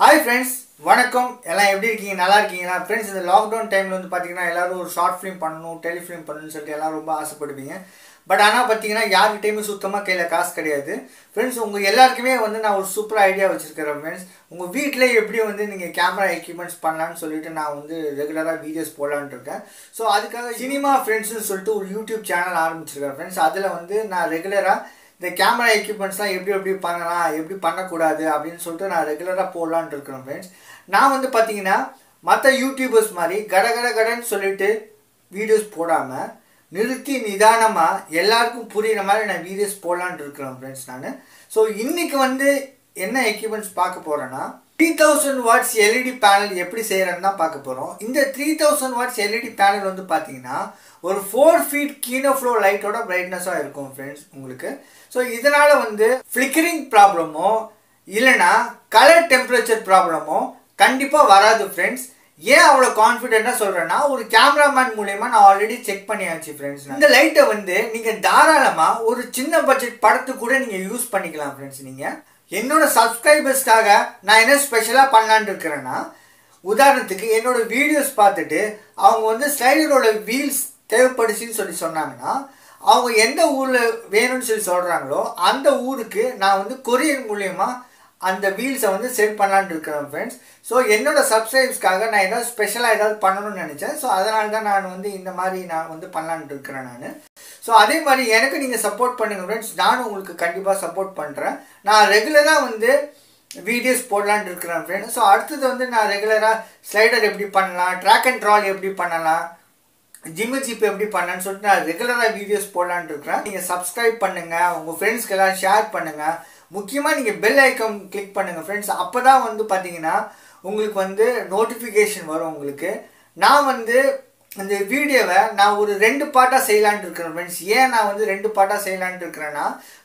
hi friends வணக்கம் எல்லாம் எப்படி இருக்கீங்க நல்லா இருக்கீங்களா ஃப்ரெண்ட்ஸ் இந்த லாக்டவுன் டைமில் வந்து பார்த்தீங்கன்னா எல்லோரும் ஒரு ஷார்ட் ஃபிலிம் பண்ணணும் டெலிஃபிலிம் பண்ணணும்னு சொல்லிட்டு எல்லோரும் ரொம்ப ஆசைப்படுவீங்க பட் ஆனால் பார்த்தீங்கன்னா யார்கிட்டையுமே சுத்தமாக கையில் காசு கிடையாது ஃப்ரெண்ட்ஸ் உங்கள் எல்லாருக்குமே வந்து நான் ஒரு சூப்பர் ஐடியா வச்சுருக்கிறேன் ஃப்ரெண்ட்ஸ் உங்கள் வீட்டில் எப்படி வந்து நீங்கள் கேமரா எக்யூப்மெண்ட்ஸ் பண்ணலான்னு சொல்லிட்டு நான் வந்து ரெகுலராக வீடியோஸ் போடலான் இருக்கேன் ஸோ அதுக்காக சினிமா ஃப்ரெண்ட்ஸ்னு சொல்லிட்டு ஒரு யூடியூப் சேனல் ஆரம்பிச்சிருக்கேன் ஃப்ரெண்ட்ஸ் அதில் வந்து நான் ரெகுலராக இந்த கேமரா எக்யூப்மெண்ட்ஸ்லாம் எப்படி எப்படி பண்ணலாம் எப்படி பண்ணக்கூடாது அப்படின்னு சொல்லிட்டு நான் ரெகுலராக போடலான்னு இருக்கிறேன் ஃப்ரெண்ட்ஸ் நான் வந்து பார்த்தீங்கன்னா மற்ற யூடியூபர்ஸ் மாதிரி கட கட கடன்னு சொல்லிட்டு வீடியோஸ் போடாமல் நிறுத்தி நிதானமாக எல்லாருக்கும் புரிகிற மாதிரி நான் வீடியோஸ் போடலான்னு இருக்கிறேன் ஃப்ரெண்ட்ஸ் நான் ஸோ இன்றைக்கி வந்து என்ன எக்யூப்மெண்ட்ஸ் பார்க்க போகிறேன்னா three thousand watts LED panel எப்படி செய்கிறேன்னு தான் பார்க்க போகிறோம் இந்த three thousand watts LED panel வந்து பார்த்தீங்கன்னா ஒரு ஃபோர் ஃபீட் கீனோ ஃப்ளோ லைட்டோட பிரைட்னஸாக இருக்கும் ஃப்ரெண்ட்ஸ் உங்களுக்கு ஸோ இதனால் வந்து ஃப்ளிக்கரிங் ப்ராப்ளமோ இல்லைனா கலர் டெம்பரேச்சர் ப்ராப்ளமோ கண்டிப்பாக வராது ஃப்ரெண்ட்ஸ் ஏன் அவ்வளோ கான்ஃபிடென்ட்டாக சொல்கிறேன்னா ஒரு கேமராமேன் மூலயமா நான் ஆல்ரெடி செக் பண்ணியாச்சு ஃப்ரெண்ட்ஸ் இந்த லைட்டை வந்து நீங்கள் தாராளமாக ஒரு சின்ன பட்ஜெட் படத்துக்கு கூட நீங்கள் யூஸ் பண்ணிக்கலாம் ஃப்ரெண்ட்ஸ் நீங்கள் என்னோட சப்ஸ்கிரைபர்ஸ்க்காக நான் என்ன ஸ்பெஷலாக பண்ணலான் இருக்கிறேன்னா உதாரணத்துக்கு என்னோட வீடியோஸ் பார்த்துட்டு அவங்க வந்து ஸ்லைடரோட வீல்ஸ் தேவைப்படுச்சுன்னு சொல்லி சொன்னாங்கன்னா அவங்க எந்த ஊரில் வேணும்னு சொல்லி சொல்கிறாங்களோ அந்த ஊருக்கு நான் வந்து கொரியர் மூலியமாக அந்த வீல்ஸை வந்து செட் பண்ணலான்னு இருக்கிறேன் ஃப்ரெண்ட்ஸ் ஸோ என்னோடய சப்ஸ்கிரைப்ஸ்க்காக நான் ஏதாவது ஸ்பெஷலாக ஏதாவது பண்ணணும்னு நினச்சேன் ஸோ அதனால தான் நான் வந்து இந்த மாதிரி நான் வந்து பண்ணலான் இருக்கிறேன் நான் ஸோ அதே மாதிரி எனக்கு நீங்கள் சப்போர்ட் பண்ணுங்கள் ஃப்ரெண்ட்ஸ் நானும் உங்களுக்கு கண்டிப்பாக சப்போர்ட் பண்ணுறேன் நான் ரெகுலராக வந்து வீடியோஸ் போடலான் இருக்கிறேன் ஃப்ரெண்ட்ஸ் ஸோ அடுத்தது வந்து நான் ரெகுலராக ஸ்லைடர் எப்படி பண்ணலாம் ட்ராக் அண்ட் ட்ரால் எப்படி பண்ணலாம் ஜிம்மி ஜிபே எப்படி பண்ணேன்னு சொல்லிட்டு நான் ரெகுலராக வீடியோஸ் போடலான்ட்டு இருக்கிறேன் நீங்கள் சப்ஸ்கிரைப் பண்ணுங்கள் உங்கள் ஃப்ரெண்ட்ஸ்க்கெல்லாம் ஷேர் பண்ணுங்கள் முக்கியமாக நீங்கள் பெல் ஐக்கம் கிளிக் பண்ணுங்கள் ஃப்ரெண்ட்ஸ் அப்போ தான் வந்து பார்த்தீங்கன்னா உங்களுக்கு வந்து நோட்டிஃபிகேஷன் வரும் உங்களுக்கு நான் வந்து இந்த வீடியோவை நான் ஒரு ரெண்டு பார்ட்டாக செய்யலான் இருக்கிறேன் ஃப்ரெண்ட்ஸ் ஏன் நான் வந்து ரெண்டு பார்ட்டாக செய்யலான்ட்டு இருக்கிறேன்னா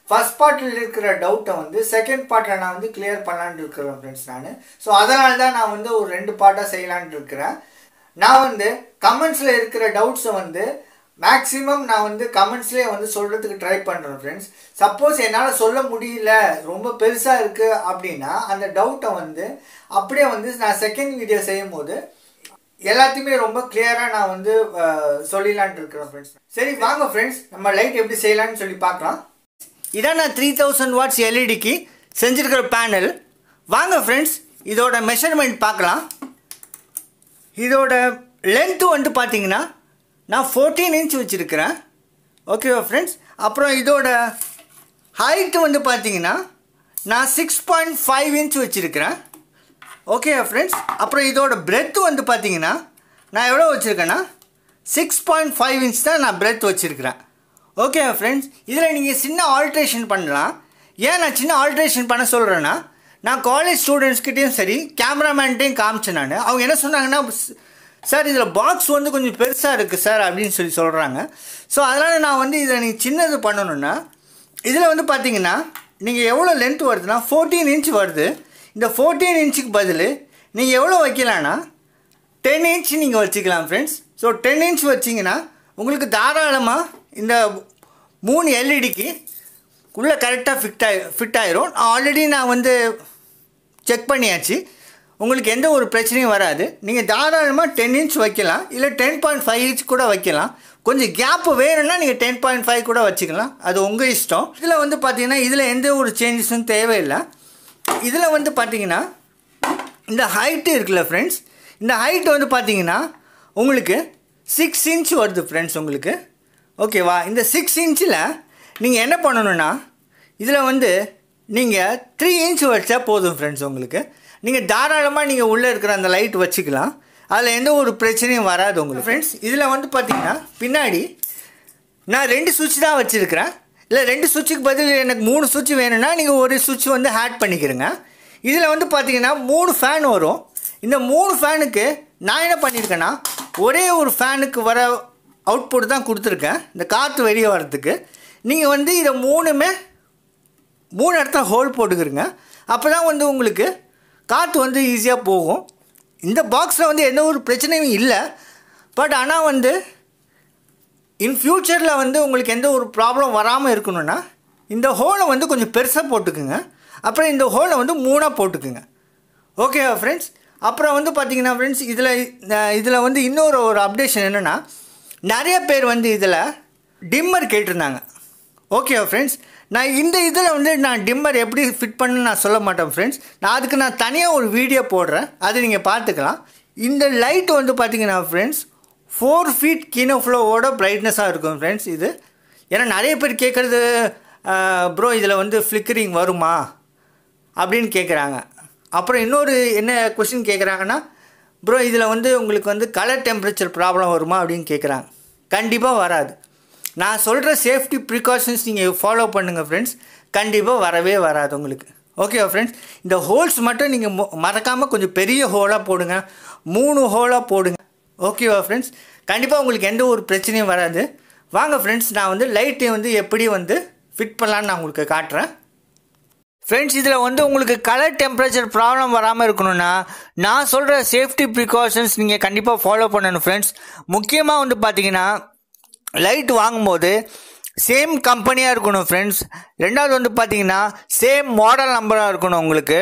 ஃபஸ்ட் பார்ட்டில் இருக்கிற டவுட்டை வந்து செகண்ட் பார்ட்டில் நான் வந்து கிளியர் பண்ணலான் இருக்கிறேன் ஃப்ரெண்ட்ஸ் நான் ஸோ அதனால தான் நான் வந்து ஒரு ரெண்டு பார்ட்டாக செய்யலான் இருக்கிறேன் நான் வந்து கமெண்ட்ஸில் இருக்கிற டவுட்ஸை வந்து மேக்ஸிமம் நான் வந்து கமெண்ட்ஸ்லேயே வந்து சொல்கிறதுக்கு ட்ரை பண்ணுறேன் ஃப்ரெண்ட்ஸ் சப்போஸ் என்னால் சொல்ல முடியல ரொம்ப பெருசாக இருக்குது அப்படின்னா அந்த டவுட்டை வந்து அப்படியே வந்து நான் செகண்ட் வீடியோ செய்யும் போது எல்லாத்தையுமே ரொம்ப கிளியராக நான் வந்து சொல்லிடலான்ட்டு இருக்கிறேன் ஃப்ரெண்ட்ஸ் சரி வாங்க ஃப்ரெண்ட்ஸ் நம்ம லைட் எப்படி செய்யலான்னு சொல்லி பார்க்கலாம் இதான் நான் த்ரீ தௌசண்ட் வாட்ஸ் எல்இடிக்கு செஞ்சுருக்கிற பேனல் வாங்க ஃப்ரெண்ட்ஸ் இதோட மெஷர்மெண்ட் பார்க்கலாம் இதோட லென்த்து வந்து பார்த்தீங்கன்னா நான் ஃபோர்டீன் இன்ச் வச்சுருக்கிறேன் ஓகேவா ஃப்ரெண்ட்ஸ் அப்புறம் இதோட ஹைட்டு வந்து பார்த்தீங்கன்னா நான் சிக்ஸ் பாயிண்ட் ஃபைவ் இன்ச் வச்சுருக்கிறேன் ஓகேவா ஃப்ரெண்ட்ஸ் அப்புறம் இதோட பிரெத்து வந்து பார்த்தீங்கன்னா நான் எவ்வளோ வச்சுருக்கேன்னா சிக்ஸ் பாயிண்ட் ஃபைவ் இன்ச் தான் நான் பிரெத் வச்சுருக்கிறேன் ஓகேவா ஃப்ரெண்ட்ஸ் இதில் நீங்கள் சின்ன ஆல்ட்ரேஷன் பண்ணலாம் ஏன் நான் சின்ன ஆல்ட்ரேஷன் பண்ண சொல்கிறேன்னா நான் காலேஜ் ஸ்டூடெண்ட்ஸ்கிட்டையும் சரி கேமராமேன்ட்டையும் காமிச்சேன் நான் அவங்க என்ன சொன்னாங்கன்னா சார் இதில் பாக்ஸ் வந்து கொஞ்சம் பெருசாக இருக்குது சார் அப்படின்னு சொல்லி சொல்கிறாங்க ஸோ அதனால் நான் வந்து இதை நீங்கள் சின்னது பண்ணணுன்னா இதில் வந்து பார்த்தீங்கன்னா நீங்கள் எவ்வளோ லென்த் வருதுன்னா ஃபோர்டீன் இன்ச் வருது இந்த ஃபோர்டீன் இன்ச்சுக்கு பதில் நீங்கள் எவ்வளோ வைக்கலான்னா டென் இன்ச் நீங்கள் வச்சுக்கலாம் ஃப்ரெண்ட்ஸ் ஸோ டென் இன்ச் வச்சிங்கன்னா உங்களுக்கு தாராளமாக இந்த மூணு எல்இடிக்கு உள்ளே கரெக்டாக ஃபிட் ஆகி ஃபிட் ஆயிரும் ஆல்ரெடி நான் வந்து செக் பண்ணியாச்சு உங்களுக்கு எந்த ஒரு பிரச்சனையும் வராது நீங்கள் தாராளமாக டென் இன்ச் வைக்கலாம் இல்லை டென் பாயிண்ட் ஃபைவ் இன்ச் கூட வைக்கலாம் கொஞ்சம் கேப்பு வேணும்னா நீங்கள் டென் பாயிண்ட் ஃபைவ் கூட வச்சுக்கலாம் அது உங்கள் இஷ்டம் இதில் வந்து பார்த்தீங்கன்னா இதில் எந்த ஒரு சேஞ்சஸும் தேவையில்லை இதில் வந்து பார்த்தீங்கன்னா இந்த ஹைட்டு இருக்குல்ல ஃப்ரெண்ட்ஸ் இந்த ஹைட் வந்து பார்த்தீங்கன்னா உங்களுக்கு சிக்ஸ் இன்ச் வருது ஃப்ரெண்ட்ஸ் உங்களுக்கு ஓகேவா இந்த சிக்ஸ் இன்ச்சில் நீங்கள் என்ன பண்ணணுன்னா இதில் வந்து நீங்கள் த்ரீ இன்ச் வச்சா போதும் ஃப்ரெண்ட்ஸ் உங்களுக்கு நீங்கள் தாராளமாக நீங்கள் உள்ளே இருக்கிற அந்த லைட் வச்சுக்கலாம் அதில் எந்த ஒரு பிரச்சனையும் வராது உங்களுக்கு ஃப்ரெண்ட்ஸ் இதில் வந்து பார்த்திங்கன்னா பின்னாடி நான் ரெண்டு சுவிட்ச் தான் வச்சுருக்கிறேன் இல்லை ரெண்டு சுவிட்சுக்கு பதில் எனக்கு மூணு சுவிட்ச் வேணும்னா நீங்கள் ஒரு சுவிட்ச் வந்து ஹேட் பண்ணிக்கிறேங்க இதில் வந்து பார்த்தீங்கன்னா மூணு ஃபேன் வரும் இந்த மூணு ஃபேனுக்கு நான் என்ன பண்ணியிருக்கேன்னா ஒரே ஒரு ஃபேனுக்கு வர அவுட்புட் தான் கொடுத்துருக்கேன் இந்த காற்று வெளியே வர்றதுக்கு நீங்கள் வந்து இதை மூணுமே மூணு இடத்துல ஹோல் போட்டுக்கிறங்க அப்போ தான் வந்து உங்களுக்கு காற்று வந்து ஈஸியாக போகும் இந்த பாக்ஸில் வந்து எந்த ஒரு பிரச்சனையும் இல்லை பட் ஆனால் வந்து இன் ஃப்யூச்சரில் வந்து உங்களுக்கு எந்த ஒரு ப்ராப்ளம் வராமல் இருக்கணும்னா இந்த ஹோலை வந்து கொஞ்சம் பெருசாக போட்டுக்குங்க அப்புறம் இந்த ஹோலை வந்து மூணாக போட்டுக்குங்க ஓகேவா ஃப்ரெண்ட்ஸ் அப்புறம் வந்து பார்த்திங்கன்னா ஃப்ரெண்ட்ஸ் இதில் இதில் வந்து இன்னொரு ஒரு அப்டேஷன் என்னென்னா நிறைய பேர் வந்து இதில் டிம்மர் கேட்டிருந்தாங்க ஓகேவா ஃப்ரெண்ட்ஸ் நான் இந்த இதில் வந்து நான் டிம்மர் எப்படி ஃபிட் பண்ணுன்னு நான் சொல்ல மாட்டேன் ஃப்ரெண்ட்ஸ் நான் அதுக்கு நான் தனியாக ஒரு வீடியோ போடுறேன் அது நீங்கள் பார்த்துக்கலாம் இந்த லைட் வந்து பார்த்தீங்கன்னா ஃப்ரெண்ட்ஸ் ஃபோர் ஃபீட் கீனோஃப்ளோவோட ப்ரைட்னஸாக இருக்கும் ஃப்ரெண்ட்ஸ் இது ஏன்னா நிறைய பேர் கேட்குறது ப்ரோ இதில் வந்து ஃப்ளிக்கரிங் வருமா அப்படின்னு கேட்குறாங்க அப்புறம் இன்னொரு என்ன கொஷின் கேட்குறாங்கன்னா ப்ரோ இதில் வந்து உங்களுக்கு வந்து கலர் டெம்பரேச்சர் ப்ராப்ளம் வருமா அப்படின்னு கேட்குறாங்க கண்டிப்பாக வராது நான் சொல்கிற சேஃப்டி ப்ரிகாஷன்ஸ் நீங்கள் ஃபாலோ பண்ணுங்கள் ஃப்ரெண்ட்ஸ் கண்டிப்பாக வரவே வராது உங்களுக்கு ஓகேவா ஃப்ரெண்ட்ஸ் இந்த ஹோல்ஸ் மட்டும் நீங்கள் மறக்காமல் கொஞ்சம் பெரிய ஹோலாக போடுங்க மூணு ஹோலாக போடுங்க ஓகேவா ஃப்ரெண்ட்ஸ் கண்டிப்பாக உங்களுக்கு எந்த ஒரு பிரச்சனையும் வராது வாங்க ஃப்ரெண்ட்ஸ் நான் வந்து லைட்டை வந்து எப்படி வந்து ஃபிட் பண்ணலான்னு நான் உங்களுக்கு காட்டுறேன் ஃப்ரெண்ட்ஸ் இதில் வந்து உங்களுக்கு கலர் டெம்பரேச்சர் ப்ராப்ளம் வராமல் இருக்கணும்னா நான் சொல்கிற சேஃப்டி ப்ரிகாஷன்ஸ் நீங்கள் கண்டிப்பாக ஃபாலோ பண்ணணும் ஃப்ரெண்ட்ஸ் முக்கியமாக வந்து பார்த்தீங்கன்னா லைட் வாங்கும்போது சேம் கம்பெனியாக இருக்கணும் ஃப்ரெண்ட்ஸ் ரெண்டாவது வந்து பார்த்தீங்கன்னா சேம் மாடல் நம்பராக இருக்கணும் உங்களுக்கு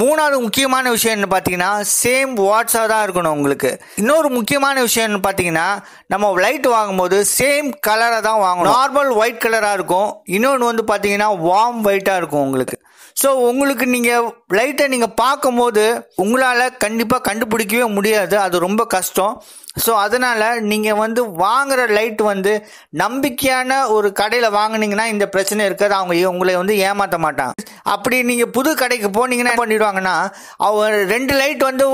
மூணாவது முக்கியமான விஷயம்னு பார்த்தீங்கன்னா சேம் வாட்ஸாக தான் இருக்கணும் உங்களுக்கு இன்னொரு முக்கியமான விஷயம்னு பார்த்தீங்கன்னா நம்ம லைட் வாங்கும்போது சேம் கலரை தான் வாங்கணும் நார்மல் ஒயிட் கலராக இருக்கும் இன்னொன்று வந்து பார்த்தீங்கன்னா வார்ம் ஒயிட்டாக இருக்கும் உங்களுக்கு ஸோ உங்களுக்கு நீங்கள் லைட்டை நீங்கள் பார்க்கும்போது உங்களால் கண்டிப்பாக கண்டுபிடிக்கவே முடியாது அது ரொம்ப கஷ்டம் ஸோ அதனால் நீங்கள் வந்து வாங்குகிற லைட் வந்து நம்பிக்கையான ஒரு கடையில் வாங்கினீங்கன்னா இந்த பிரச்சனை இருக்காது அவங்க உங்களை வந்து ஏமாற்ற மாட்டாங்க அப்படி நீங்கள் புது கடைக்கு போனீங்கன்னா என்ன பண்ணிடுவாங்கன்னா அவங்க ரெண்டு லைட் வந்து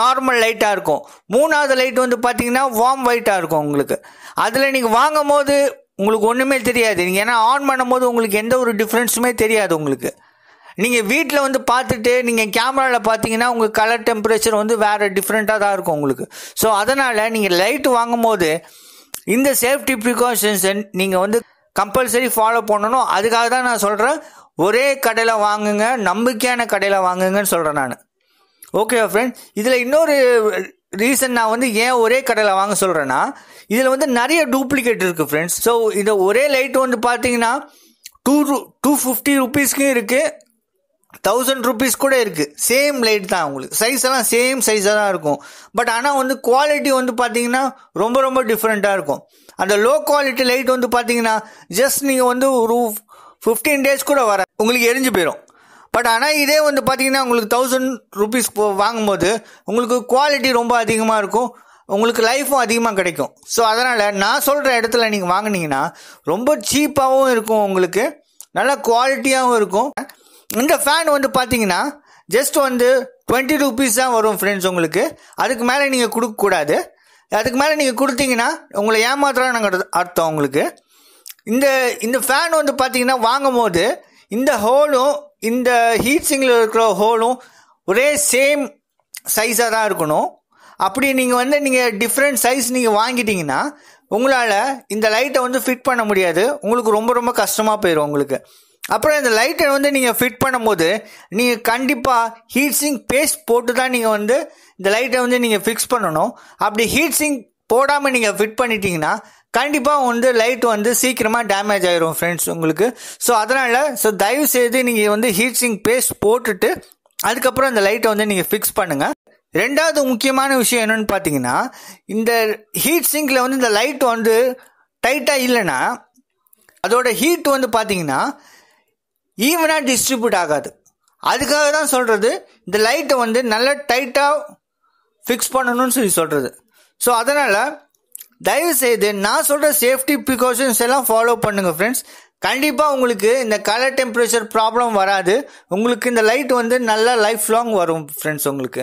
நார்மல் லைட்டாக இருக்கும் மூணாவது லைட் வந்து பார்த்தீங்கன்னா வார்ம் ஒயிட்டாக இருக்கும் உங்களுக்கு அதில் நீங்கள் வாங்கும் போது உங்களுக்கு ஒன்றுமே தெரியாது நீங்கள் ஏன்னா ஆன் பண்ணும்போது உங்களுக்கு எந்த ஒரு டிஃப்ரென்ஸுமே தெரியாது உங்களுக்கு நீங்கள் வீட்டில் வந்து பார்த்துட்டு நீங்கள் கேமராவில் பார்த்தீங்கன்னா உங்கள் கலர் டெம்பரேச்சர் வந்து வேறு டிஃப்ரெண்ட்டாக தான் இருக்கும் உங்களுக்கு ஸோ அதனால் நீங்கள் லைட் வாங்கும் போது இந்த சேஃப்டி ப்ரிகாஷன்ஸை நீங்கள் வந்து கம்பல்சரி ஃபாலோ பண்ணணும் அதுக்காக தான் நான் சொல்கிறேன் ஒரே கடையில் வாங்குங்க நம்பிக்கையான கடையில் வாங்குங்கன்னு சொல்கிறேன் நான் ஓகேவா ஃப்ரெண்ட் இதில் இன்னொரு ரீசன் நான் வந்து ஏன் ஒரே கடையில் வாங்க சொல்கிறேன்னா இதில் வந்து நிறைய டூப்ளிகேட் இருக்குது ஃப்ரெண்ட்ஸ் ஸோ இந்த ஒரே லைட் வந்து பார்த்தீங்கன்னா டூ டூ ஃபிஃப்டி ருபீஸ்க்கும் இருக்குது தௌசண்ட் ருபீஸ் கூட இருக்குது சேம் லைட் தான் உங்களுக்கு சைஸ் எல்லாம் சேம் சைஸாக தான் இருக்கும் பட் ஆனால் வந்து குவாலிட்டி வந்து பார்த்தீங்கன்னா ரொம்ப ரொம்ப டிஃப்ரெண்ட்டாக இருக்கும் அந்த லோ குவாலிட்டி லைட் வந்து பார்த்தீங்கன்னா ஜஸ்ட் நீங்கள் வந்து ஒரு ஃபிஃப்டீன் டேஸ் கூட வர உங்களுக்கு எரிஞ்சு போயிடும் பட் ஆனால் இதே வந்து பார்த்தீங்கன்னா உங்களுக்கு தௌசண்ட் ருபீஸ் வாங்கும்போது உங்களுக்கு குவாலிட்டி ரொம்ப அதிகமாக இருக்கும் உங்களுக்கு லைஃப்பும் அதிகமாக கிடைக்கும் ஸோ அதனால் நான் சொல்கிற இடத்துல நீங்கள் வாங்கினீங்கன்னா ரொம்ப சீப்பாகவும் இருக்கும் உங்களுக்கு நல்லா குவாலிட்டியாகவும் இருக்கும் இந்த ஃபேன் வந்து பார்த்தீங்கன்னா ஜஸ்ட் வந்து டுவெண்ட்டி ருபீஸ் தான் வரும் ஃப்ரெண்ட்ஸ் உங்களுக்கு அதுக்கு மேலே நீங்கள் கொடுக்கக்கூடாது அதுக்கு மேலே நீங்கள் கொடுத்தீங்கன்னா உங்களை ஏமாத்துறோம் நாங்கள் அர்த்தம் உங்களுக்கு இந்த இந்த ஃபேன் வந்து பார்த்தீங்கன்னா வாங்கும் போது இந்த ஹோலும் இந்த ஹீட் சிங்கில் இருக்கிற ஹோலும் ஒரே சேம் சைஸாக தான் இருக்கணும் அப்படி நீங்கள் வந்து நீங்கள் டிஃப்ரெண்ட் சைஸ் நீங்கள் வாங்கிட்டீங்கன்னா உங்களால் இந்த லைட்டை வந்து ஃபிட் பண்ண முடியாது உங்களுக்கு ரொம்ப ரொம்ப கஷ்டமாக போயிடும் உங்களுக்கு அப்புறம் இந்த லைட்டை வந்து நீங்கள் ஃபிட் பண்ணும்போது நீங்கள் கண்டிப்பாக ஹீட் சிங் பேஸ்ட் போட்டு தான் நீங்கள் வந்து இந்த லைட்டை வந்து நீங்கள் ஃபிக்ஸ் பண்ணணும் அப்படி ஹீட் சிங் போடாமல் நீங்கள் ஃபிட் பண்ணிட்டீங்கன்னா கண்டிப்பாக வந்து லைட் வந்து சீக்கிரமாக டேமேஜ் ஆயிரும் ஃப்ரெண்ட்ஸ் உங்களுக்கு ஸோ அதனால் ஸோ தயவு செய்து நீங்கள் வந்து ஹீட் சிங் பேஸ்ட் போட்டுட்டு அதுக்கப்புறம் இந்த லைட்டை வந்து நீங்கள் ஃபிக்ஸ் பண்ணுங்கள் ரெண்டாவது முக்கியமான விஷயம் என்னென்னு பார்த்தீங்கன்னா இந்த ஹீட் சிங்கில் வந்து இந்த லைட் வந்து டைட்டாக இல்லைன்னா அதோட ஹீட் வந்து பார்த்தீங்கன்னா ஈவனாக டிஸ்ட்ரிபியூட் ஆகாது அதுக்காக தான் சொல்கிறது இந்த லைட்டை வந்து நல்லா டைட்டாக ஃபிக்ஸ் பண்ணணும்னு சொல்லி சொல்கிறது ஸோ அதனால் தயவு செய்து நான் சொல்கிற சேஃப்டி ப்ரிகாஷன்ஸ் எல்லாம் ஃபாலோ பண்ணுங்கள் ஃப்ரெண்ட்ஸ் கண்டிப்பாக உங்களுக்கு இந்த கலர் டெம்பரேச்சர் ப்ராப்ளம் வராது உங்களுக்கு இந்த லைட் வந்து நல்லா லைஃப் லாங் வரும் ஃப்ரெண்ட்ஸ் உங்களுக்கு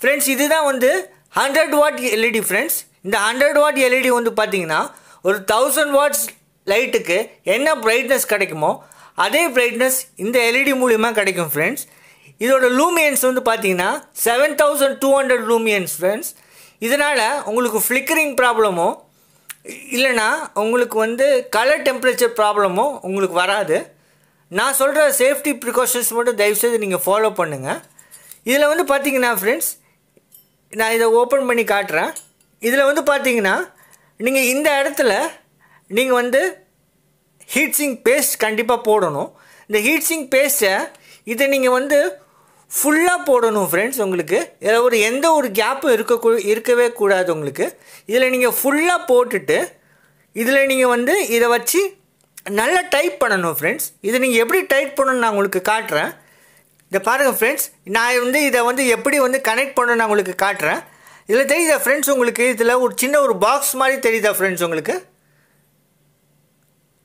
ஃப்ரெண்ட்ஸ் இதுதான் வந்து ஹண்ட்ரட் வாட் எல்இடி ஃப்ரெண்ட்ஸ் இந்த ஹண்ட்ரட் வாட் எல்இடி வந்து பார்த்திங்கன்னா ஒரு தௌசண்ட் வாட்ஸ் லைட்டுக்கு என்ன ப்ரைட்னஸ் கிடைக்குமோ அதே ப்ரைட்னஸ் இந்த எல்இடி e மூலிமா கிடைக்கும் ஃப்ரெண்ட்ஸ் இதோட லூமியன்ஸ் வந்து பார்த்தீங்கன்னா seven thousand two hundred lumens friends இதனால் உங்களுக்கு ஃப்ளிக்கரிங் ப்ராப்ளமோ இல்லைனா உங்களுக்கு வந்து கலர் டெம்பரேச்சர் ப்ராப்ளமோ உங்களுக்கு வராது நான் சொல்கிற சேஃப்டி ப்ரிகாஷன்ஸ் மட்டும் தயவுசெய்து நீங்கள் ஃபாலோ பண்ணுங்கள் இதில் வந்து பார்த்தீங்கன்னா ஃப்ரெண்ட்ஸ் நான் இதை ஓப்பன் பண்ணி காட்டுறேன் இதில் வந்து பார்த்தீங்கன்னா நீங்கள் இந்த இடத்துல நீங்கள் வந்து ஹீட்ஸிங் பேஸ்ட் கண்டிப்பாக போடணும் இந்த ஹீட்ஸிங் பேஸ்ட்டை இதை நீங்கள் வந்து ஃபுல்லாக போடணும் ஃப்ரெண்ட்ஸ் உங்களுக்கு இதில் ஒரு எந்த ஒரு கேப்பும் இருக்க இருக்கவே கூடாது உங்களுக்கு இதில் நீங்கள் ஃபுல்லாக போட்டுட்டு இதில் நீங்கள் வந்து இதை வச்சு நல்லா டைப் பண்ணணும் ஃப்ரெண்ட்ஸ் இதை நீங்கள் எப்படி டைப் பண்ணணும்னு நான் உங்களுக்கு காட்டுறேன் இதை பாருங்கள் ஃப்ரெண்ட்ஸ் நான் வந்து இதை வந்து எப்படி வந்து கனெக்ட் பண்ணணும் நான் உங்களுக்கு காட்டுறேன் இதில் தெரியுதா ஃப்ரெண்ட்ஸ் உங்களுக்கு இதில் ஒரு சின்ன ஒரு பாக்ஸ் மாதிரி தெரியுதா ஃப்ரெண்ட்ஸ் உங்களுக்கு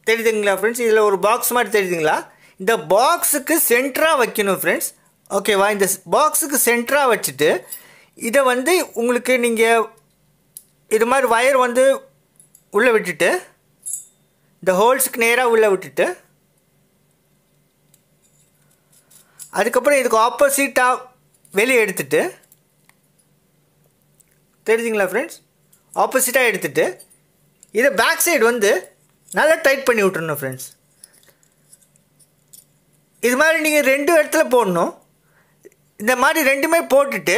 தெரியுதுங்களா ஃப்ரெண்ட்ஸ் இதில் ஒரு பாக்ஸ் மாதிரி தெரியுதுங்களா இந்த பாக்ஸுக்கு சென்டராக வைக்கணும் ஃப்ரெண்ட்ஸ் ஓகேவா இந்த பாக்ஸுக்கு சென்டராக வச்சுட்டு இதை வந்து உங்களுக்கு நீங்கள் இது மாதிரி ஒயர் வந்து உள்ளே விட்டுட்டு இந்த ஹோல்ஸுக்கு நேராக உள்ளே விட்டுட்டு அதுக்கப்புறம் இதுக்கு ஆப்போசிட்டாக வெளியே எடுத்துட்டு தெரிஞ்சுங்களா ஃப்ரெண்ட்ஸ் ஆப்போசிட்டாக எடுத்துட்டு இதை பேக் சைடு வந்து நல்லா டைட் பண்ணி விட்றணும் ஃப்ரெண்ட்ஸ் இது மாதிரி நீங்கள் ரெண்டு இடத்துல போடணும் இந்த மாதிரி ரெண்டுமே போட்டுட்டு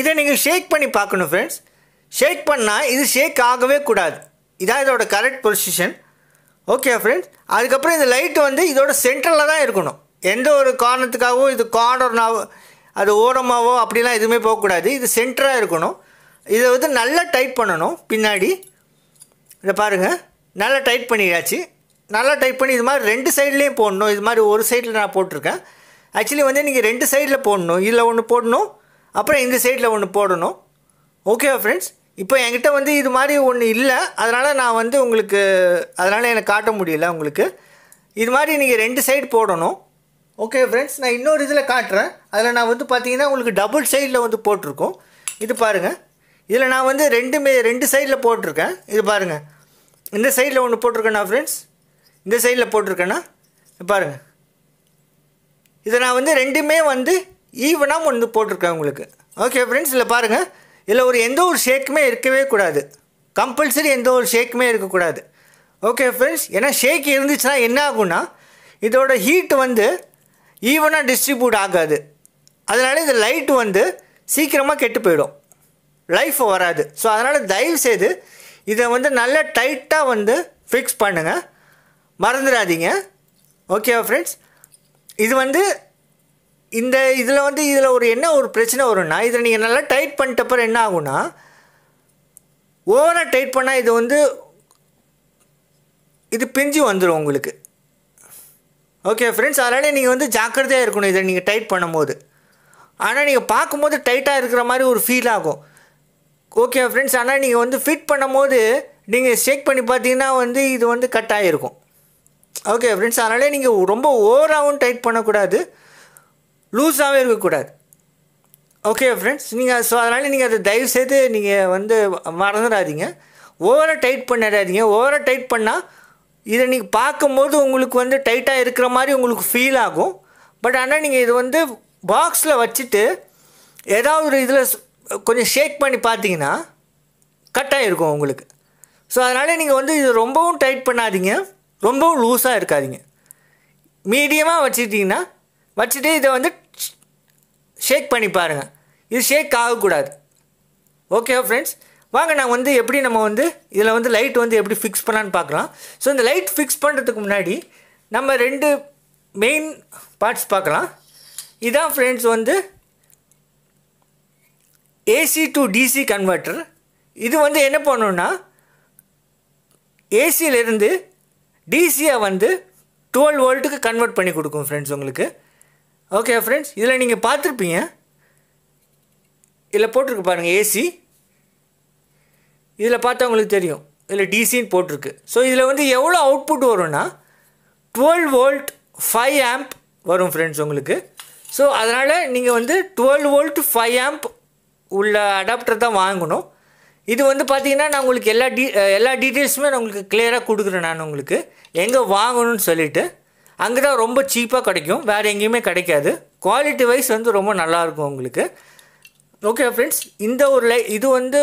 இதை நீங்கள் ஷேக் பண்ணி பார்க்கணும் ஃப்ரெண்ட்ஸ் ஷேக் பண்ணால் இது ஷேக் ஆகவே கூடாது இதான் இதோட கரெக்ட் பொசிஷன் ஓகே ஃப்ரெண்ட்ஸ் அதுக்கப்புறம் இந்த லைட்டு வந்து இதோட சென்ட்ரலில் தான் இருக்கணும் எந்த ஒரு காரணத்துக்காகவும் இது கார்னர்னாவோ அது ஓரமாகவோ அப்படிலாம் எதுவுமே போகக்கூடாது இது சென்டராக இருக்கணும் இதை வந்து நல்லா டைட் பண்ணணும் பின்னாடி இதை பாருங்கள் நல்லா டைட் பண்ணியாச்சு நல்லா டைட் பண்ணி இது மாதிரி ரெண்டு சைட்லேயும் போடணும் இது மாதிரி ஒரு சைடில் நான் போட்டிருக்கேன் ஆக்சுவலி வந்து நீங்கள் ரெண்டு சைடில் போடணும் இதில் ஒன்று போடணும் அப்புறம் இந்த சைடில் ஒன்று போடணும் ஓகேவா ஃப்ரெண்ட்ஸ் இப்போ என்கிட்ட வந்து இது மாதிரி ஒன்று இல்லை அதனால் நான் வந்து உங்களுக்கு அதனால் எனக்கு காட்ட முடியல உங்களுக்கு இது மாதிரி நீங்கள் ரெண்டு சைடு போடணும் ஓகே ஃப்ரெண்ட்ஸ் நான் இன்னொரு இதில் காட்டுறேன் அதில் நான் வந்து பார்த்தீங்கன்னா உங்களுக்கு டபுள் சைடில் வந்து போட்டிருக்கோம் இது பாருங்கள் இதில் நான் வந்து ரெண்டு மே ரெண்டு சைடில் போட்டிருக்கேன் இது பாருங்கள் இந்த சைடில் ஒன்று போட்டிருக்கேண்ணா ஃப்ரெண்ட்ஸ் இந்த சைடில் போட்டிருக்கேண்ணா பாருங்கள் இதை நான் வந்து ரெண்டுமே வந்து ஈவனாக வந்து போட்டிருக்கேன் உங்களுக்கு ஓகே ஃப்ரெண்ட்ஸ் இல்லை பாருங்கள் இதில் ஒரு எந்த ஒரு ஷேக்குமே இருக்கவே கூடாது கம்பல்சரி எந்த ஒரு ஷேக்குமே இருக்கக்கூடாது ஓகே ஃப்ரெண்ட்ஸ் ஏன்னா ஷேக் இருந்துச்சுன்னா என்ன ஆகும்னா இதோட ஹீட் வந்து ஈவனாக டிஸ்ட்ரிபியூட் ஆகாது அதனால் இந்த லைட் வந்து சீக்கிரமாக கெட்டு போயிடும் லைஃப் வராது ஸோ அதனால் தயவு செய்து இதை வந்து நல்லா டைட்டாக வந்து ஃபிக்ஸ் பண்ணுங்கள் மறந்துடாதீங்க ஓகேவா ஃப்ரெண்ட்ஸ் இது வந்து இந்த இதில் வந்து இதில் ஒரு என்ன ஒரு பிரச்சனை வரும்னா இதை நீங்கள் நல்லா டைட் பண்ணிட்டப்பறம் என்ன ஆகும்னா ஓவராக டைட் பண்ணால் இது வந்து இது பிஞ்சு வந்துடும் உங்களுக்கு ஓகே ஃப்ரெண்ட்ஸ் அதனால் நீங்கள் வந்து ஜாக்கிரதையாக இருக்கணும் இதை நீங்கள் டைட் பண்ணும்போது ஆனால் நீங்கள் பார்க்கும்போது டைட்டாக இருக்கிற மாதிரி ஒரு ஃபீல் ஆகும் ஓகே ஃப்ரெண்ட்ஸ் ஆனால் நீங்கள் வந்து ஃபிட் பண்ணும் போது நீங்கள் செக் பண்ணி பார்த்தீங்கன்னா வந்து இது வந்து கட் ஆகிருக்கும் ஓகே ஃப்ரெண்ட்ஸ் அதனால் நீங்கள் ரொம்ப ஓவராகவும் டைட் பண்ணக்கூடாது லூஸாகவும் இருக்கக்கூடாது ஓகே ஃப்ரெண்ட்ஸ் நீங்கள் ஸோ அதனால் நீங்கள் அதை தயவுசெய்து நீங்கள் வந்து மறந்துடாதீங்க ஓவராக டைட் பண்ணிடாதீங்க ஓவராக டைட் பண்ணால் இதை நீங்கள் பார்க்கும்போது உங்களுக்கு வந்து டைட்டாக இருக்கிற மாதிரி உங்களுக்கு ஃபீல் ஆகும் பட் ஆனால் நீங்கள் இது வந்து பாக்ஸில் வச்சுட்டு ஏதாவது ஒரு இதில் கொஞ்சம் ஷேக் பண்ணி பார்த்தீங்கன்னா கட் ஆகிருக்கும் உங்களுக்கு ஸோ அதனால் நீங்கள் வந்து இது ரொம்பவும் டைட் பண்ணாதீங்க ரொம்பவும் லூஸாக இருக்காதிங்க மீடியமாக வச்சுக்கிட்டிங்கன்னா வச்சுட்டு இதை வந்து ஷேக் பண்ணி பாருங்கள் இது ஷேக் ஆகக்கூடாது ஓகேவா ஃப்ரெண்ட்ஸ் வாங்க நான் வந்து எப்படி நம்ம வந்து இதில் வந்து லைட் வந்து எப்படி ஃபிக்ஸ் பண்ணலான்னு பார்க்கலாம் ஸோ இந்த லைட் ஃபிக்ஸ் பண்ணுறதுக்கு முன்னாடி நம்ம ரெண்டு மெயின் பார்ட்ஸ் பார்க்கலாம் இதான் ஃப்ரெண்ட்ஸ் வந்து ஏசி டு டிசி கன்வெர்ட்டர் இது வந்து என்ன பண்ணணுன்னா ஏசியிலேருந்து டிசியை வந்து டுவெல் வோல்ட்டுக்கு கன்வெர்ட் பண்ணி கொடுக்கும் ஃப்ரெண்ட்ஸ் உங்களுக்கு ஓகே ஃப்ரெண்ட்ஸ் இதில் நீங்கள் பார்த்துருப்பீங்க இதில் போட்டிருக்கு பாருங்கள் ஏசி இதில் பார்த்தா உங்களுக்கு தெரியும் இதில் டிசின்னு போட்டிருக்கு ஸோ இதில் வந்து எவ்வளோ அவுட்புட் வரும்னா டுவெல் வோல்ட் ஃபைவ் ஆம்ப் வரும் ஃப்ரெண்ட்ஸ் உங்களுக்கு ஸோ அதனால் நீங்கள் வந்து டுவெல் வோல்ட் ஃபைவ் ஆம்ப் உள்ள அடாப்டர் தான் வாங்கணும் இது வந்து பார்த்திங்கன்னா நான் உங்களுக்கு எல்லா டீ எல்லா டீட்டெயில்ஸுமே நான் உங்களுக்கு கிளியராக கொடுக்குறேன் நான் உங்களுக்கு எங்கே வாங்கணும்னு சொல்லிவிட்டு அங்கே தான் ரொம்ப சீப்பாக கிடைக்கும் வேறு எங்கேயுமே கிடைக்காது குவாலிட்டி வைஸ் வந்து ரொம்ப நல்லாயிருக்கும் உங்களுக்கு ஓகே ஃப்ரெண்ட்ஸ் இந்த ஒரு லை இது வந்து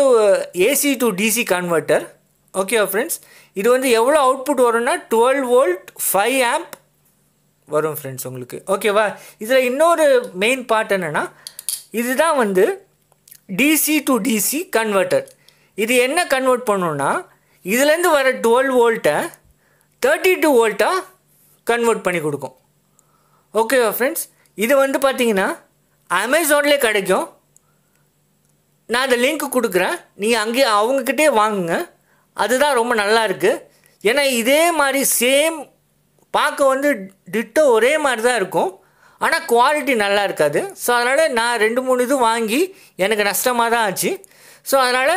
AC to DC converter okay friends இது வந்து எவ்வளோ அவுட்புட் வரும்னா டுவெல் வோல்ட் ஃபைவ் ஆம்ப் வரும் ஃப்ரெண்ட்ஸ் உங்களுக்கு ஓகேவா இதில் இன்னொரு மெயின் பார்ட் என்னென்னா இதுதான் வந்து டிசி டு டிசி கன்வெர்ட்டர் இது என்ன கன்வெர்ட் பண்ணணும்னா இதுலேருந்து வர டுவெல் வோல்ட்டை தேர்ட்டி டூ வோல்ட்டாக கன்வெர்ட் பண்ணி கொடுக்கும் ஓகேவா ஃப்ரெண்ட்ஸ் இது வந்து பார்த்தீங்கன்னா அமேசான்லேயே கிடைக்கும் நான் அந்த லிங்க் கொடுக்குறேன் நீங்கள் அங்கேயே அவங்கக்கிட்டே வாங்குங்க அதுதான் ரொம்ப நல்லா இருக்குது ஏன்னா இதே மாதிரி சேம் பார்க்க வந்து டிட்டோ ஒரே மாதிரி தான் இருக்கும் ஆனால் குவாலிட்டி நல்லா இருக்காது ஸோ அதனால் நான் ரெண்டு மூணு இது வாங்கி எனக்கு நஷ்டமாக தான் ஆச்சு ஸோ அதனால்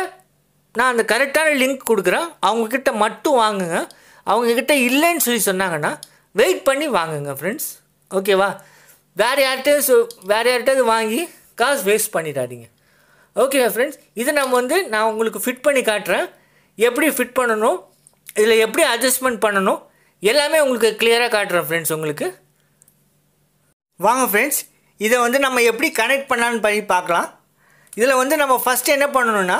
நான் அந்த கரெக்டான லிங்க் கொடுக்குறேன் அவங்கக்கிட்ட மட்டும் வாங்குங்க அவங்கக்கிட்ட இல்லைன்னு சொல்லி சொன்னாங்கன்னா வெயிட் பண்ணி வாங்குங்க ஃப்ரெண்ட்ஸ் ஓகேவா வேறு யார்கிட்டயும் வேறு யார்கிட்டயும் வாங்கி காசு வேஸ்ட் பண்ணிடாதீங்க ஓகே ஃப்ரெண்ட்ஸ் இதை நம்ம வந்து நான் உங்களுக்கு ஃபிட் பண்ணி காட்டுறேன் எப்படி ஃபிட் பண்ணணும் இதில் எப்படி அட்ஜஸ்ட்மெண்ட் பண்ணணும் எல்லாமே உங்களுக்கு கிளியராக காட்டுறேன் ஃப்ரெண்ட்ஸ் உங்களுக்கு வாங்க ஃப்ரெண்ட்ஸ் இதை வந்து நம்ம எப்படி கனெக்ட் பண்ணலான்னு பண்ணி பார்க்கலாம் இதில் வந்து நம்ம ஃபஸ்ட்டு என்ன பண்ணணும்னா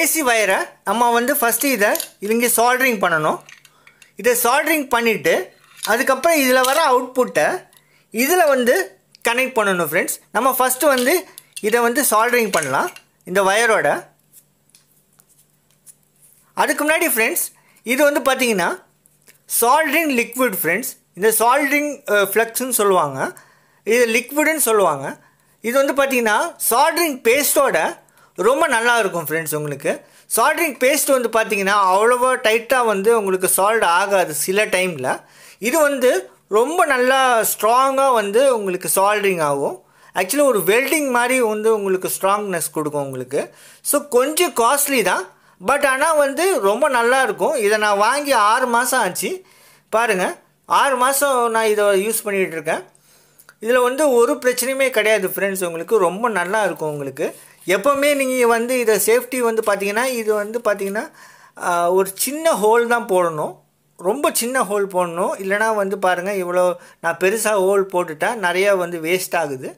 ஏசி வயரை நம்ம வந்து ஃபஸ்ட்டு இதை இவங்க சால்ட்ரிங் பண்ணணும் இதை சால்ட்ரிங் பண்ணிவிட்டு அதுக்கப்புறம் இதில் வர அவுட்புட்டை இதில் வந்து கனெக்ட் பண்ணணும் ஃப்ரெண்ட்ஸ் நம்ம ஃபஸ்ட்டு வந்து இதை வந்து சால்ட்ரிங் பண்ணலாம் இந்த ஒயரோட அதுக்கு முன்னாடி ஃப்ரெண்ட்ஸ் இது வந்து பார்த்திங்கன்னா சால்ட்ரிங் லிக்விட் ஃப்ரெண்ட்ஸ் இந்த சால்ட்ரிங் ஃப்ளக்ஸ்ன்னு சொல்லுவாங்க இது லிக்விடுன்னு சொல்லுவாங்க இது வந்து பார்த்திங்கன்னா சால்ட்ரிங் பேஸ்ட்டோட ரொம்ப நல்லா இருக்கும் ஃப்ரெண்ட்ஸ் உங்களுக்கு சால்ட்ரிங் பேஸ்ட் வந்து பார்த்திங்கன்னா அவ்வளோவா டைட்டாக வந்து உங்களுக்கு சால்ட் ஆகாது சில டைமில் இது வந்து ரொம்ப நல்லா ஸ்ட்ராங்காக வந்து உங்களுக்கு சால்ட்ரிங் ஆகும் ஆக்சுவலி ஒரு வெல்டிங் மாதிரி வந்து உங்களுக்கு ஸ்ட்ராங்னஸ் கொடுக்கும் உங்களுக்கு ஸோ கொஞ்சம் காஸ்ட்லி தான் பட் ஆனால் வந்து ரொம்ப நல்லா இருக்கும் இதை நான் வாங்கி ஆறு மாதம் ஆச்சு பாருங்கள் ஆறு மாதம் நான் இதை யூஸ் பண்ணிகிட்டு இருக்கேன் இதில் வந்து ஒரு பிரச்சனையுமே கிடையாது ஃப்ரெண்ட்ஸ் உங்களுக்கு ரொம்ப நல்லா இருக்கும் உங்களுக்கு எப்போவுமே நீங்கள் வந்து இதை சேஃப்டி வந்து பார்த்தீங்கன்னா இது வந்து பார்த்திங்கன்னா ஒரு சின்ன ஹோல் தான் போடணும் ரொம்ப சின்ன ஹோல் போடணும் இல்லைனா வந்து பாருங்கள் இவ்வளோ நான் பெருசாக ஹோல் போட்டுட்டேன் நிறையா வந்து வேஸ்ட் ஆகுது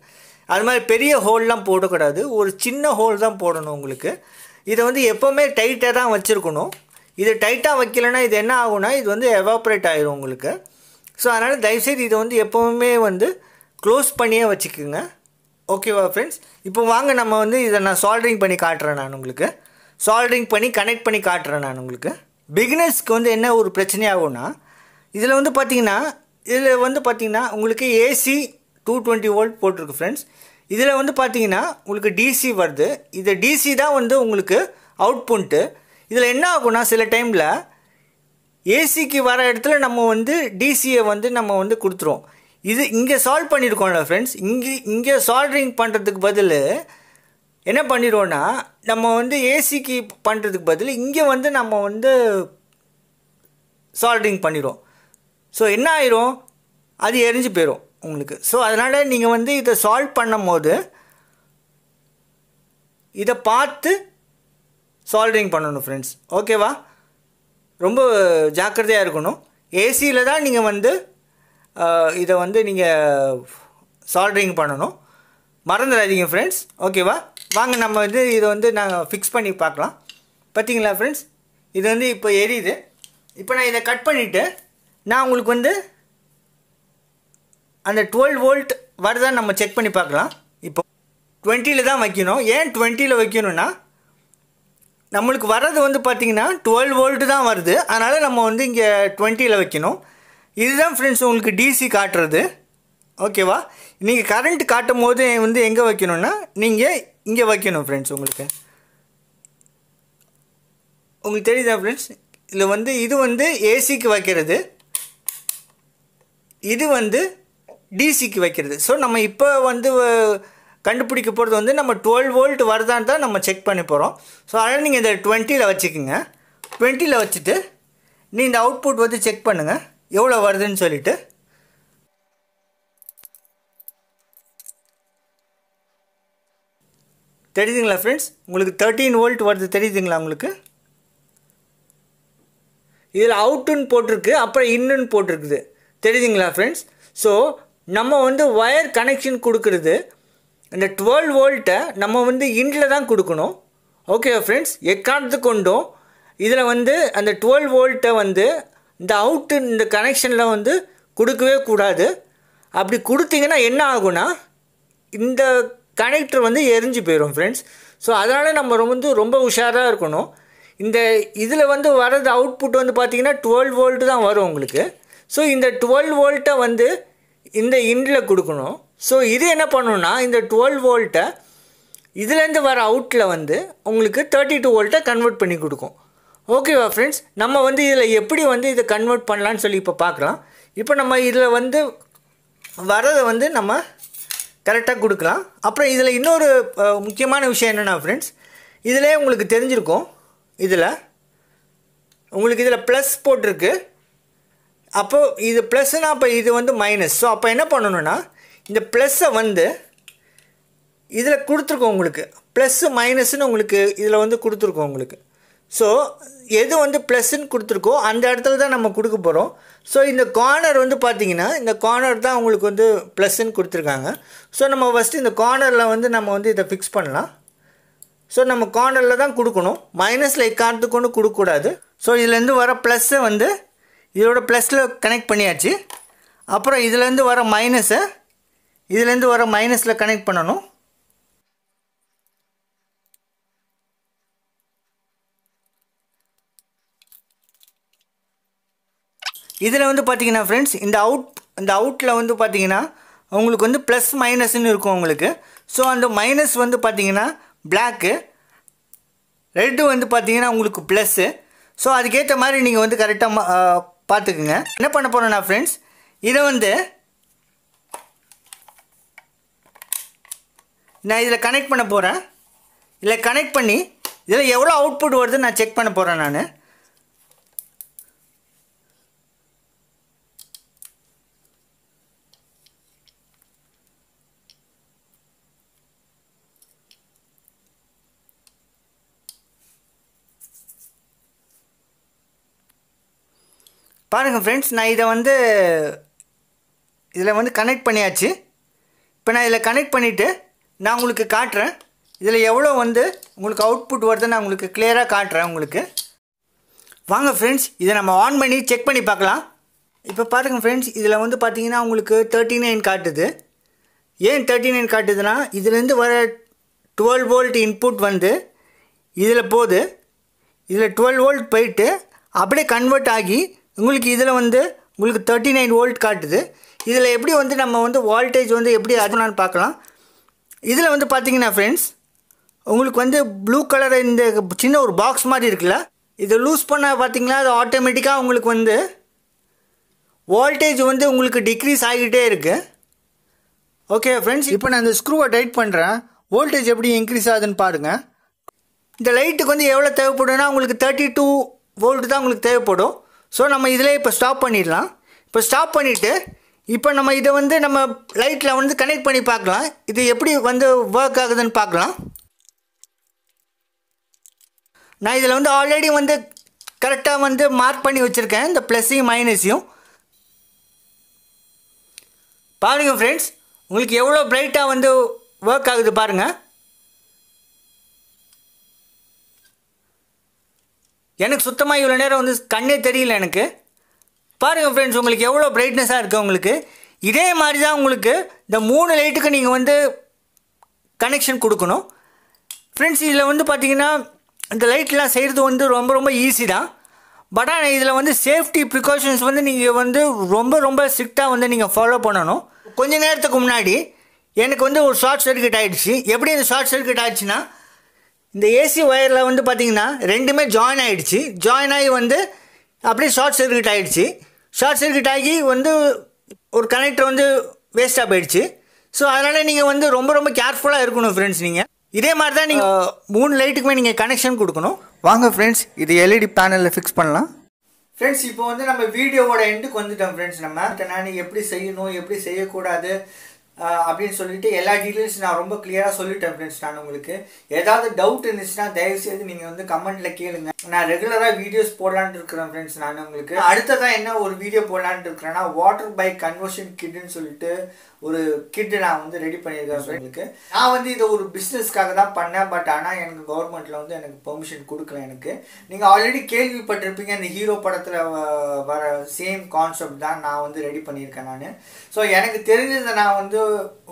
அது மாதிரி பெரிய ஹோல்லாம் போடக்கூடாது ஒரு சின்ன ஹோல் தான் போடணும் உங்களுக்கு இதை வந்து எப்போவுமே டைட்டாக தான் வச்சுருக்கணும் இது டைட்டாக வைக்கலைன்னா இது என்ன ஆகும்னா இது வந்து எவாப்ரேட் ஆயிரும் உங்களுக்கு ஸோ அதனால் தயவுசெய்து இதை வந்து எப்போவுமே வந்து க்ளோஸ் பண்ணியே வச்சுக்கோங்க ஓகேவா ஃப்ரெண்ட்ஸ் இப்போ வாங்க நம்ம வந்து இதை நான் சால்ட்ரிங் பண்ணி காட்டுறேன் நான் உங்களுக்கு சால்ட்ரிங் பண்ணி கனெக்ட் பண்ணி காட்டுறேன் நான் உங்களுக்கு பிகினர்ஸ்க்கு வந்து என்ன ஒரு பிரச்சனையாகும்னா இதில் வந்து பார்த்திங்கன்னா இதில் வந்து பார்த்திங்கன்னா உங்களுக்கு ஏசி டூ டுவெண்ட்டி வோல்ட் போட்டிருக்கு ஃப்ரெண்ட்ஸ் இதில் வந்து பார்த்தீங்கன்னா உங்களுக்கு டிசி வருது இந்த டிசி தான் வந்து உங்களுக்கு அவுட்புட்டு இதில் என்ன ஆகும்னா சில டைமில் ஏசிக்கு வர இடத்துல நம்ம வந்து டிசியை வந்து நம்ம வந்து கொடுத்துருவோம் இது இங்கே சால்வ் பண்ணியிருக்கோம்ல ஃப்ரெண்ட்ஸ் இங்கே இங்கே சால்ட்ரிங் பண்ணுறதுக்கு பதில் என்ன பண்ணிடுவோன்னா நம்ம வந்து ஏசிக்கு பண்ணுறதுக்கு பதில் இங்கே வந்து நம்ம வந்து சால்ட்ரிங் பண்ணிடுவோம் ஸோ என்ன ஆயிரும் அது எரிஞ்சு போயிடும் உங்களுக்கு ஸோ அதனால் நீங்கள் வந்து இதை சால்வ் பண்ணும் போது இதை பார்த்து சால்விங் பண்ணணும் ஃப்ரெண்ட்ஸ் ஓகேவா ரொம்ப ஜாக்கிரதையாக இருக்கணும் ஏசியில் தான் நீங்கள் வந்து இதை வந்து நீங்கள் சால்விங் பண்ணணும் மறந்துடாதீங்க ஃப்ரெண்ட்ஸ் ஓகேவா வாங்க நம்ம வந்து இதை வந்து நாங்கள் ஃபிக்ஸ் பண்ணி பார்க்கலாம் பார்த்தீங்களா ஃப்ரெண்ட்ஸ் இது வந்து இப்போ எரியுது இப்போ நான் இதை கட் பண்ணிவிட்டு நான் உங்களுக்கு வந்து அந்த டுவெல் வோல்ட் வருதான்னு நம்ம செக் பண்ணி பார்க்கலாம் இப்போ டுவெண்ட்டியில் தான் வைக்கணும் ஏன் டுவெண்ட்டியில் வைக்கணும்னா நம்மளுக்கு வர்றது வந்து பார்த்திங்கன்னா டுவெல் வோல்ட்டு தான் வருது அதனால் நம்ம வந்து இங்கே டுவெண்ட்டியில் வைக்கணும் இதுதான் ஃப்ரெண்ட்ஸ் உங்களுக்கு டிசி காட்டுறது ஓகேவா நீங்கள் கரண்ட் காட்டும் போது வந்து எங்கே வைக்கணும்னா நீங்கள் இங்கே வைக்கணும் ஃப்ரெண்ட்ஸ் உங்களுக்கு உங்களுக்கு தெரியுதா ஃப்ரெண்ட்ஸ் இதில் வந்து இது வந்து ஏசிக்கு வைக்கிறது இது வந்து டிசிக்கு வைக்கிறது ஸோ நம்ம இப்போ வந்து கண்டுபிடிக்க போகிறது வந்து நம்ம டுவெல் வோல்ட் வருதான்னு தான் நம்ம செக் பண்ணி போகிறோம் ஸோ அதனால் நீங்கள் இந்த டுவெண்ட்டியில் வச்சுக்கோங்க டுவெண்ட்டியில் வச்சுட்டு நீ இந்த அவுட்புட் வந்து செக் பண்ணுங்கள் எவ்வளோ வருதுன்னு சொல்லிவிட்டு தெரியுதுங்களா ஃப்ரெண்ட்ஸ் உங்களுக்கு தேர்ட்டீன் வோல்ட் வருது தெரியுதுங்களா உங்களுக்கு இதில் அவுட்டுன்னு போட்டிருக்கு அப்புறம் இன்னுன்னு போட்டிருக்குது தெரியுதுங்களா ஃப்ரெண்ட்ஸ் ஸோ நம்ம வந்து ஒயர் கனெக்ஷன் கொடுக்குறது இந்த டுவெல் வோல்ட்டை நம்ம வந்து இன்டில் தான் கொடுக்கணும் ஓகே ஃப்ரெண்ட்ஸ் எக்காரத்து கொண்டும் இதில் வந்து அந்த டுவெல் வோல்ட்டை வந்து இந்த அவுட்டு இந்த கனெக்ஷனில் வந்து கொடுக்கவே கூடாது அப்படி கொடுத்தீங்கன்னா என்ன ஆகுன்னா இந்த கனெக்டர் வந்து எரிஞ்சு போயிடும் ஃப்ரெண்ட்ஸ் ஸோ அதனால் நம்ம வந்து ரொம்ப உஷாராக இருக்கணும் இந்த இதில் வந்து வர்றது அவுட்புட் வந்து பார்த்திங்கன்னா டுவெல் வோல்ட்டு தான் வரும் உங்களுக்கு ஸோ இந்த டுவெல் வோல்ட்டை வந்து இந்த இண்டில் கொடுக்கணும் ஸோ இது என்ன பண்ணணும்னா இந்த டுவெல் வோல்ட்டை இதுலேருந்து வர அவுட்டில் வந்து உங்களுக்கு தேர்ட்டி டூ வோல்ட்டை கன்வெர்ட் பண்ணி கொடுக்கும் ஓகேவா ஃப்ரெண்ட்ஸ் நம்ம வந்து இதில் எப்படி வந்து இதை கன்வெர்ட் பண்ணலான்னு சொல்லி இப்போ பார்க்கலாம் இப்போ நம்ம இதில் வந்து வரதை வந்து நம்ம கரெக்டாக கொடுக்கலாம் அப்புறம் இதில் இன்னொரு முக்கியமான விஷயம் என்னென்னா ஃப்ரெண்ட்ஸ் இதில் உங்களுக்கு தெரிஞ்சிருக்கும் இதில் உங்களுக்கு இதில் ப்ளஸ் போட்டிருக்கு அப்போது இது ப்ளஸ்னா அப்போ இது வந்து மைனஸ் ஸோ அப்போ என்ன பண்ணணுன்னா இந்த ப்ளஸ்ஸை வந்து இதில் கொடுத்துருக்கோம் உங்களுக்கு ப்ளஸ்ஸு மைனஸ்ன்னு உங்களுக்கு இதில் வந்து கொடுத்துருக்கோம் உங்களுக்கு ஸோ எது வந்து ப்ளஸ்ன்னு கொடுத்துருக்கோ அந்த இடத்துல தான் நம்ம கொடுக்க போகிறோம் ஸோ இந்த கார்னர் வந்து பார்த்திங்கன்னா இந்த கார்னர் தான் உங்களுக்கு வந்து ப்ளஸ்ன்னு கொடுத்துருக்காங்க ஸோ நம்ம ஃபஸ்ட்டு இந்த கார்னரில் வந்து நம்ம வந்து இதை ஃபிக்ஸ் பண்ணலாம் ஸோ நம்ம கார்னரில் தான் கொடுக்கணும் மைனஸில் இக்காரத்துக்கு ஒன்று கொடுக்கக்கூடாது ஸோ இதுலேருந்து வர ப்ளஸ்ஸை வந்து இதோட ப்ளஸில் கனெக்ட் பண்ணியாச்சு அப்புறம் இதுலேருந்து வர மைனஸை இதுலேருந்து வர மைனஸில் கனெக்ட் பண்ணணும் இதில் வந்து பார்த்தீங்கன்னா ஃப்ரெண்ட்ஸ் இந்த அவுட் இந்த அவுட்டில் வந்து பார்த்தீங்கன்னா உங்களுக்கு வந்து ப்ளஸ் மைனஸ்ன்னு இருக்கும் உங்களுக்கு ஸோ அந்த மைனஸ் வந்து பார்த்தீங்கன்னா பிளாக்கு ரெட்டு வந்து பார்த்தீங்கன்னா உங்களுக்கு ப்ளஸ்ஸு ஸோ அதுக்கேற்ற மாதிரி நீங்கள் வந்து கரெக்டாக பார்த்துக்குங்க என்ன பண்ண போகிறேன்னா ஃப்ரெண்ட்ஸ் இதை வந்து நான் இதில் கனெக்ட் பண்ண போகிறேன் இதில் கனெக்ட் பண்ணி இதில் எவ்வளோ அவுட்புட் வருதுன்னு நான் செக் பண்ண போகிறேன் நான் பாருங்கள் ஃப்ரெண்ட்ஸ் நான் இதை வந்து இதில் வந்து கனெக்ட் பண்ணியாச்சு இப்போ நான் இதில் கனெக்ட் பண்ணிவிட்டு நான் உங்களுக்கு காட்டுறேன் இதில் எவ்வளோ வந்து உங்களுக்கு அவுட்புட் வருது நான் உங்களுக்கு கிளியராக காட்டுறேன் உங்களுக்கு வாங்க ஃப்ரெண்ட்ஸ் இதை நம்ம ஆன் பண்ணி செக் பண்ணி பார்க்கலாம் இப்போ பாருங்க ஃப்ரெண்ட்ஸ் இதில் வந்து பார்த்தீங்கன்னா உங்களுக்கு தேர்ட்டி நைன் காட்டுது ஏன் தேர்ட்டி நைன் காட்டுதுன்னா இதுலேருந்து வர டுவெல் வோல்ட் இன்புட் வந்து இதில் போகுது இதில் டுவெல் வோல்ட் போயிட்டு அப்படியே கன்வெர்ட் ஆகி உங்களுக்கு இதில் வந்து உங்களுக்கு தேர்ட்டி நைன் வோல்ட் காட்டுது இதில் எப்படி வந்து நம்ம வந்து வால்டேஜ் வந்து எப்படி அதுனான்னு பார்க்கலாம் இதில் வந்து பார்த்தீங்கன்னா ஃப்ரெண்ட்ஸ் உங்களுக்கு வந்து ப்ளூ கலர் இந்த சின்ன ஒரு பாக்ஸ் மாதிரி இருக்குல்ல இதை லூஸ் பண்ண பார்த்தீங்கன்னா அது ஆட்டோமேட்டிக்காக உங்களுக்கு வந்து வோல்டேஜ் வந்து உங்களுக்கு டிக்ரீஸ் ஆகிக்கிட்டே இருக்குது ஓகே ஃப்ரெண்ட்ஸ் இப்போ நான் இந்த ஸ்க்ரூவை டைட் பண்ணுறேன் வோல்டேஜ் எப்படி இன்க்ரீஸ் ஆகுதுன்னு பாருங்கள் இந்த லைட்டுக்கு வந்து எவ்வளோ தேவைப்படும்னா உங்களுக்கு தேர்ட்டி டூ வோல்ட்டு தான் உங்களுக்கு தேவைப்படும் ஸோ நம்ம இதில் இப்போ ஸ்டாப் பண்ணிடலாம் இப்போ ஸ்டாப் பண்ணிவிட்டு இப்போ நம்ம இதை வந்து நம்ம லைட்டில் வந்து கனெக்ட் பண்ணி பார்க்கலாம் இது எப்படி வந்து ஒர்க் ஆகுதுன்னு பார்க்கலாம் நான் இதில் வந்து ஆல்ரெடி வந்து கரெக்டாக வந்து மார்க் பண்ணி வச்சுருக்கேன் இந்த ப்ளஸ்ஸையும் மைனஸையும் பாருங்கள் ஃப்ரெண்ட்ஸ் உங்களுக்கு எவ்வளோ ப்ரைட்டாக வந்து ஒர்க் ஆகுது பாருங்கள் எனக்கு சுத்தமாக இவ்வளோ நேரம் வந்து கண்ணே தெரியல எனக்கு பாருங்கள் ஃப்ரெண்ட்ஸ் உங்களுக்கு எவ்வளோ பிரைட்னஸாக இருக்குது உங்களுக்கு இதே மாதிரி தான் உங்களுக்கு இந்த மூணு லைட்டுக்கு நீங்கள் வந்து கனெக்ஷன் கொடுக்கணும் ஃப்ரெண்ட்ஸ் இதில் வந்து பார்த்திங்கன்னா இந்த லைட்லாம் செய்கிறது வந்து ரொம்ப ரொம்ப ஈஸி தான் பட் ஆனால் இதில் வந்து சேஃப்டி ப்ரிகாஷன்ஸ் வந்து நீங்கள் வந்து ரொம்ப ரொம்ப ஸ்ட்ரிக்டாக வந்து நீங்கள் ஃபாலோ பண்ணணும் கொஞ்ச நேரத்துக்கு முன்னாடி எனக்கு வந்து ஒரு ஷார்ட் சர்க்கியூட் ஆகிடுச்சு எப்படி இந்த ஷார்ட் சர்க்கியூட் ஆகிடுச்சுன்னா இந்த ஏசி ஒயரில் வந்து பார்த்திங்கன்னா ரெண்டுமே ஜாயின் ஆகிடுச்சு ஜாயின் ஆகி வந்து அப்படியே ஷார்ட் சர்க்கியூட் ஆகிடுச்சு ஷார்ட் சர்க்கியூட் ஆகி வந்து ஒரு கனெக்டர் வந்து வேஸ்ட்டாக போயிடுச்சு ஸோ அதனால் நீங்கள் வந்து ரொம்ப ரொம்ப கேர்ஃபுல்லாக இருக்கணும் ஃப்ரெண்ட்ஸ் நீங்கள் இதே மாதிரி தான் நீங்கள் மூணு லைட்டுக்குமே நீங்கள் கனெக்ஷன் கொடுக்கணும் வாங்க ஃப்ரெண்ட்ஸ் இது எல்இடி பேனலில் ஃபிக்ஸ் பண்ணலாம் ஃப்ரெண்ட்ஸ் இப்போ வந்து நம்ம வீடியோவோட எண்டுக்கு வந்துட்டோம் ஃப்ரெண்ட்ஸ் நம்ம நான் எப்படி செய்யணும் எப்படி செய்யக்கூடாது அப்படின்னு சொல்லிட்டு எல்லா டீட்டெயில்ஸ் நான் ரொம்ப கிளியராக சொல்லிட்டேன் ஃப்ரெண்ட்ஸ் நான் உங்களுக்கு ஏதாவது டவுட் இருந்துச்சுன்னா தயவுசெய்து நீங்கள் வந்து கமெண்ட்ல கேளுங்க நான் ரெகுலராக வீடியோஸ் போடலான்ட்டு இருக்கிறேன் ஃப்ரெண்ட்ஸ் நான் உங்களுக்கு அடுத்ததான் என்ன ஒரு வீடியோ போடலான்ட்டு இருக்கிறேன்னா வாட்டர் பைக் கன்வர்ஷன் கிட்னு சொல்லிட்டு ஒரு கிட்டு நான் வந்து ரெடி பண்ணியிருக்கேன் ஃப்ரெண்டுக்கு நான் வந்து இதை ஒரு பிஸ்னஸ்க்காக தான் பண்ணேன் பட் ஆனால் எனக்கு கவர்மெண்ட்டில் வந்து எனக்கு பெர்மிஷன் கொடுக்கல எனக்கு நீங்கள் ஆல்ரெடி கேள்விப்பட்டிருப்பீங்க இந்த ஹீரோ படத்தில் வர சேம் கான்செப்ட் தான் நான் வந்து ரெடி பண்ணியிருக்கேன் நான் ஸோ எனக்கு தெரிஞ்சதை நான் வந்து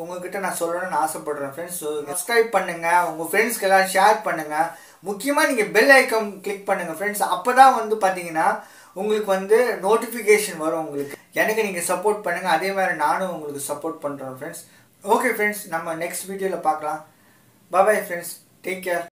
உங்ககிட்ட நான் சொல்லணும்னு ஆசைப்படுறேன் ஃப்ரெண்ட்ஸ் ஸோ சப்ஸ்கிரைப் பண்ணுங்கள் உங்கள் ஃப்ரெண்ட்ஸ்க்கு எல்லாம் ஷேர் பண்ணுங்கள் முக்கியமாக நீங்கள் பெல் ஐக்கம் கிளிக் பண்ணுங்கள் ஃப்ரெண்ட்ஸ் அப்போ தான் வந்து பார்த்தீங்கன்னா உங்களுக்கு வந்து நோட்டிஃபிகேஷன் வரும் உங்களுக்கு எனக்கு நீங்கள் சப்போர்ட் பண்ணுங்கள் அதே மாதிரி நானும் உங்களுக்கு சப்போர்ட் பண்ணுறேன் ஃப்ரெண்ட்ஸ் ஓகே ஃப்ரெண்ட்ஸ் நம்ம நெக்ஸ்ட் வீடியோவில் பார்க்கலாம் பாய் ஃப்ரெண்ட்ஸ் டேக் கேர்